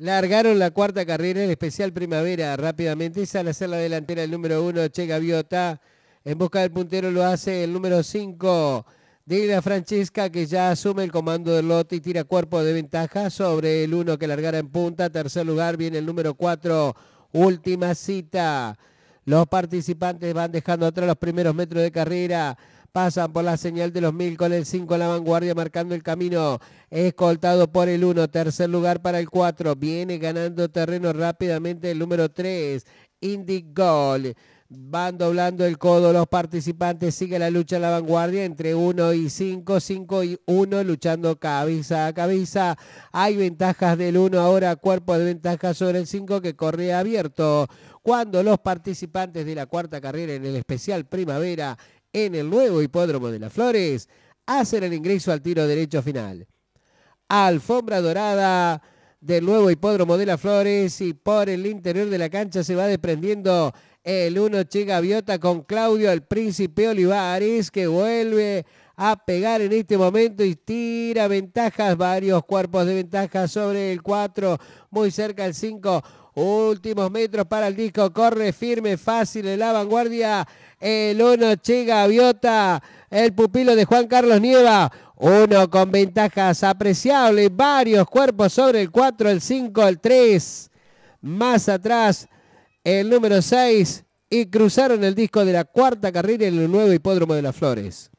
Largaron la cuarta carrera, el especial primavera, rápidamente. Sale a hacer la delantera el número uno, Che Gaviota. En busca del puntero lo hace el número cinco Dila Francesca, que ya asume el comando del lote y tira cuerpo de ventaja sobre el uno que largara en punta. Tercer lugar viene el número cuatro última cita. Los participantes van dejando atrás los primeros metros de carrera. Pasan por la señal de los mil con el 5 en la vanguardia marcando el camino. Escoltado por el 1. Tercer lugar para el 4. Viene ganando terreno rápidamente el número 3. Indy Gol. Van doblando el codo los participantes. Sigue la lucha en la vanguardia entre 1 y 5, 5 y 1, luchando cabeza a cabeza. Hay ventajas del 1 ahora, cuerpo de ventaja sobre el 5 que corre abierto. Cuando los participantes de la cuarta carrera en el especial primavera en el nuevo hipódromo de las Flores hacen el ingreso al tiro derecho final. Alfombra dorada del nuevo hipódromo de las Flores y por el interior de la cancha se va desprendiendo el 1 Che Gaviota con Claudio el Príncipe Olivares que vuelve a pegar en este momento y tira ventajas, varios cuerpos de ventaja sobre el 4, muy cerca el 5. Últimos metros para el disco, corre firme, fácil en la vanguardia el 1 Che Gaviota, el pupilo de Juan Carlos Nieva. Uno con ventajas apreciables, varios cuerpos sobre el 4, el 5, el 3. Más atrás, el número 6. Y cruzaron el disco de la cuarta carrera en el nuevo hipódromo de las Flores.